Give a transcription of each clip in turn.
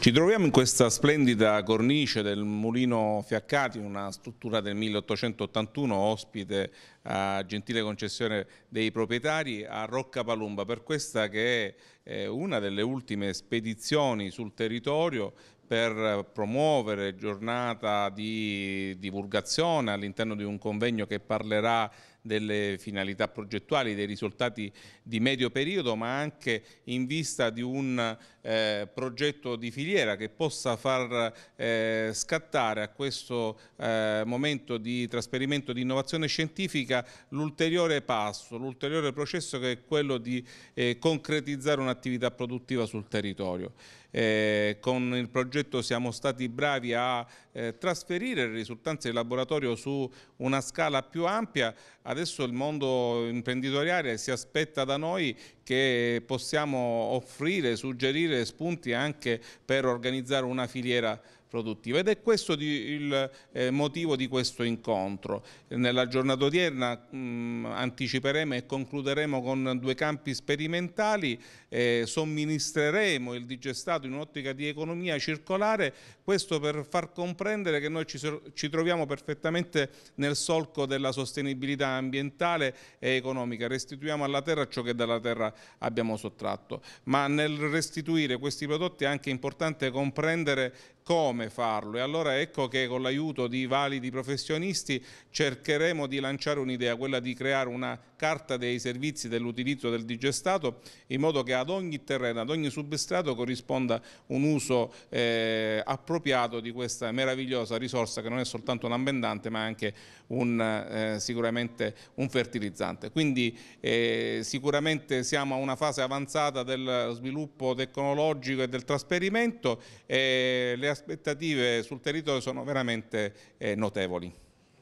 Ci troviamo in questa splendida cornice del Mulino Fiaccati, una struttura del 1881 ospite a gentile concessione dei proprietari a Rocca Palumba per questa che è eh, una delle ultime spedizioni sul territorio per promuovere giornata di divulgazione all'interno di un convegno che parlerà delle finalità progettuali, dei risultati di medio periodo, ma anche in vista di un eh, progetto di filiera che possa far eh, scattare a questo eh, momento di trasferimento di innovazione scientifica l'ulteriore passo, l'ulteriore processo che è quello di eh, concretizzare un'attività produttiva sul territorio. Eh, con il progetto siamo stati bravi a eh, trasferire le risultanze del laboratorio su una scala più ampia, adesso il mondo imprenditoriale si aspetta da noi che possiamo offrire, suggerire spunti anche per organizzare una filiera produttiva ed è questo il eh, motivo di questo incontro. Nella giornata odierna mh, mm, anticiperemo e concluderemo con due campi sperimentali, eh, somministreremo il digestato in un'ottica di economia circolare, questo per far comprendere che noi ci, ci troviamo perfettamente nel solco della sostenibilità ambientale e economica, restituiamo alla terra ciò che dalla terra abbiamo sottratto, ma nel restituire questi prodotti è anche importante comprendere come come farlo e allora ecco che con l'aiuto di validi professionisti cercheremo di lanciare un'idea, quella di creare una carta dei servizi dell'utilizzo del digestato in modo che ad ogni terreno, ad ogni substrato corrisponda un uso eh, appropriato di questa meravigliosa risorsa che non è soltanto un ambendante ma anche un, eh, sicuramente un fertilizzante. Quindi eh, sicuramente siamo a una fase avanzata del sviluppo tecnologico e del trasferimento e eh, le aspettative aspettative sul territorio sono veramente eh, notevoli.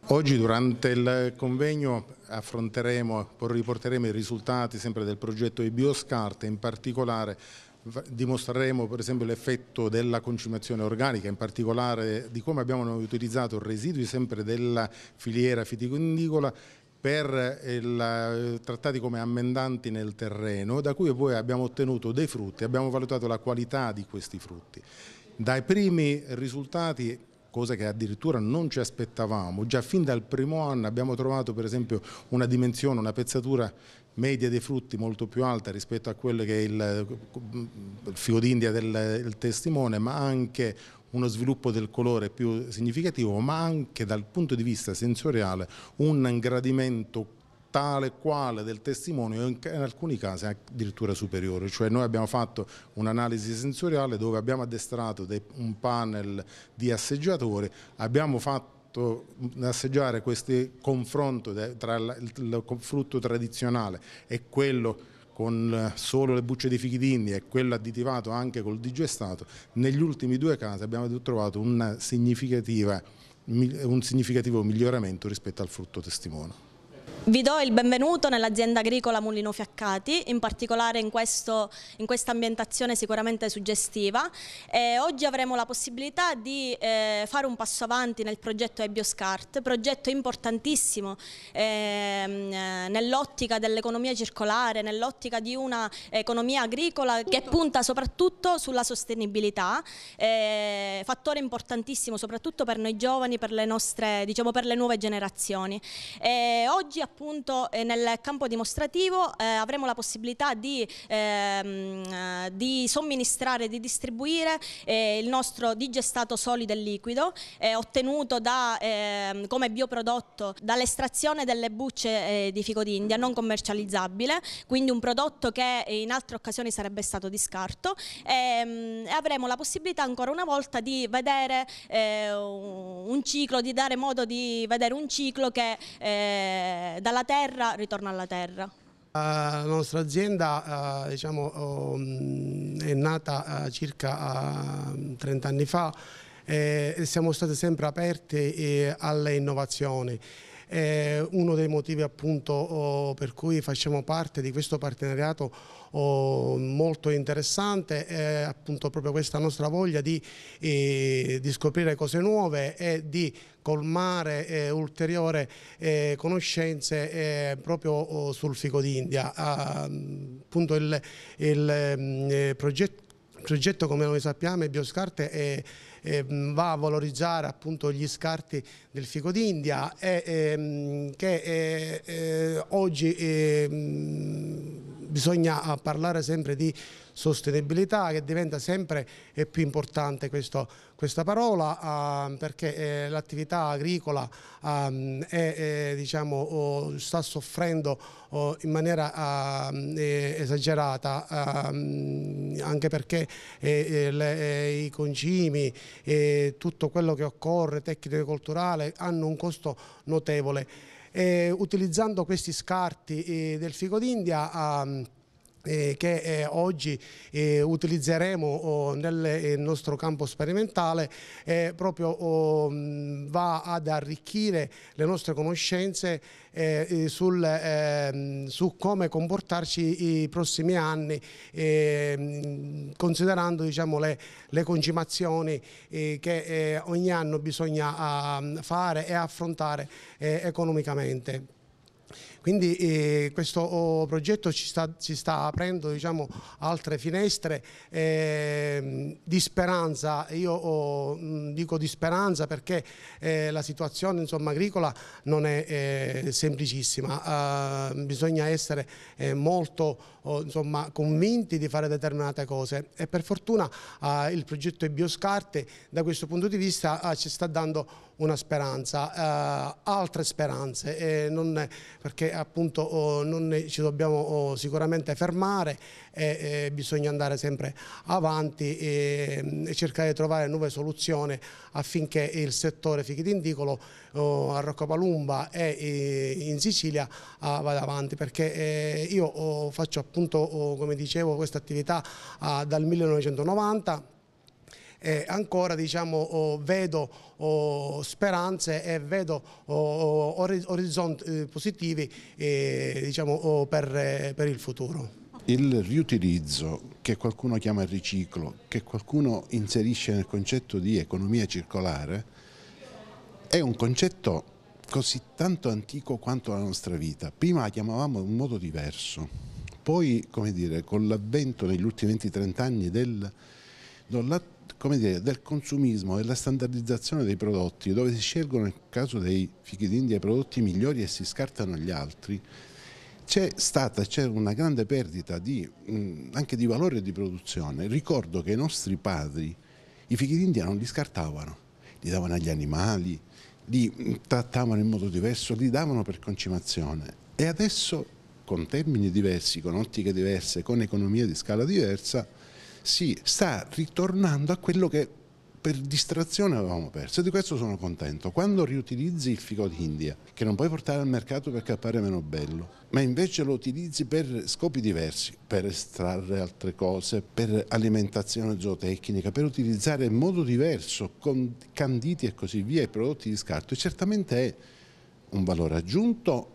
Oggi durante il convegno affronteremo, riporteremo i risultati sempre del progetto di bioscarte, in particolare dimostreremo per esempio l'effetto della concimazione organica, in particolare di come abbiamo utilizzato residui sempre della filiera fiticondicola per eh, il, eh, trattati come ammendanti nel terreno, da cui poi abbiamo ottenuto dei frutti, abbiamo valutato la qualità di questi frutti. Dai primi risultati cosa che addirittura non ci aspettavamo. Già fin dal primo anno abbiamo trovato per esempio una dimensione, una pezzatura media dei frutti molto più alta rispetto a quello che è il, il fico d'India del testimone, ma anche uno sviluppo del colore più significativo, ma anche dal punto di vista sensoriale un gradimento tale quale del testimone o in alcuni casi addirittura superiore, cioè noi abbiamo fatto un'analisi sensoriale dove abbiamo addestrato un panel di asseggiatori, abbiamo fatto mm, assaggiare questo confronto tra il frutto tradizionale e quello con eh, solo le bucce di fichi d'India e quello additivato anche col digestato, negli ultimi due casi abbiamo trovato un significativo miglioramento rispetto al frutto testimone. Vi do il benvenuto nell'azienda agricola Mulino Fiaccati, in particolare in, questa ambientazione sicuramente suggestiva. E oggi avremo la possibilità di eh, fare un passo avanti nel progetto Ebioscart, progetto importantissimo ehm, eh, nell'ottica dell'economia circolare, nell'ottica di una economia agricola che punta soprattutto sulla sostenibilità, eh, fattore importantissimo soprattutto per noi giovani, per le, nostre, diciamo, per le nuove generazioni. oggi appunto appunto eh, nel campo dimostrativo eh, avremo la possibilità di, ehm, eh, di somministrare, di distribuire il nostro digestato solido e liquido ottenuto da, ehm, come bioprodotto dall'estrazione delle bucce di fico d'India non commercializzabile, quindi un prodotto che in altre occasioni sarebbe stato di scarto ehm, e avremo la possibilità ancora una volta di vedere eh, ciclo, di dare modo di vedere un ciclo che eh, dalla terra ritorna alla terra. La nostra azienda eh, diciamo, oh, è nata eh, circa 30 eh, anni fa e siamo stati sempre aperti alle innovazioni. È eh, uno dei motivi appunto per cui facciamo parte di questo partenariato molto interessante è appunto proprio questa nostra voglia di, eh, di scoprire cose nuove e di colmare eh, ulteriore eh, conoscenze eh, proprio oh, sul fico d'India. Ah, appunto il, il mm, eh, progetto, progetto, come noi sappiamo, è Bioscarte è ehm, va a valorizzare appunto gli scarti del fico d'India e ehm, che eh, eh, oggi ehm, bisogna eh, parlare sempre di sostenibilità che diventa sempre eh, più importante questo, questa parola eh, perché eh, l'attività agricola ehm, eh, è, diciamo, oh, sta soffrendo oh, in maniera ehm, esagerata ehm, anche perché eh, le, i concimi e tutto quello che occorre tecnico-culturale hanno un costo notevole. Eh, utilizzando questi scarti eh, del fico d'India eh, che eh, oggi eh, utilizzeremo oh, nel nostro campo sperimentale proprio oh, va ad arricchire le nostre conoscenze sul, su come comportarci i prossimi anni considerando diciamo, le, le, concimazioni che ogni anno bisogna ah, fare e affrontare economicamente. Quindi eh, questo oh, progetto ci sta, ci sta aprendo diciamo, altre finestre eh, di speranza, io oh, mm, dico di speranza perché eh, la situazione insomma, agricola non è eh, semplicissima, ah, bisogna essere eh, molto oh, insomma, convinti di fare determinate cose e per fortuna ah, il progetto Bioscarte da questo punto di vista ah, ci sta dando una speranza, eh, altre speranze, eh, non, perché appunto oh, non ci dobbiamo oh, sicuramente fermare e bisogna andare sempre avanti e, e, cercare di trovare nuove soluzioni affinché il settore fichidindicolo oh, a Palumba e in Sicilia ah, vada avanti, perché eh, io oh, faccio appunto, oh, come dicevo, questa attività ah, dal 1990 e ancora diciamo, oh, vedo oh, speranze e vedo oh, orizzonti eh, positivi eh, diciamo, per, eh, per il futuro. Il riutilizzo, che qualcuno chiama riciclo, che qualcuno inserisce nel concetto di economia circolare, è un concetto così tanto antico quanto la nostra vita. Prima la chiamavamo in un modo diverso, poi, come dire, con l'avvento negli ultimi 20-30 anni del dalla, dire, del consumismo e della standardizzazione dei prodotti, dove si scelgono nel caso dei fichi d'India i prodotti migliori e si scartano gli altri, c'è stata c'è una grande perdita di, mm, anche di valore di produzione. Ricordo che i nostri padri i fichi d'India non li scartavano, li davano agli animali, li mm, trattavano in modo diverso, li davano per concimazione. E adesso, con termini diversi, con ottiche diverse, con economia di scala diversa, si sta ritornando a quello che per distrazione avevamo perso e di questo sono contento. Quando riutilizzi il fico d'India, che non puoi portare al mercato perché appare meno bello, ma invece lo utilizzi per scopi diversi, per estrarre altre cose, per alimentazione zootecnica, per utilizzare in modo diverso, con canditi e così via, i prodotti di scarto, e certamente è un valore aggiunto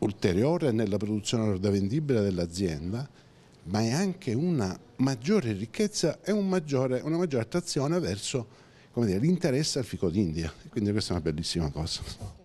ulteriore nella produzione ordavendibile dell'azienda ma è anche una maggiore ricchezza e un maggiore, una maggiore attrazione verso l'interesse al fico d'India. Quindi questa è una bellissima cosa.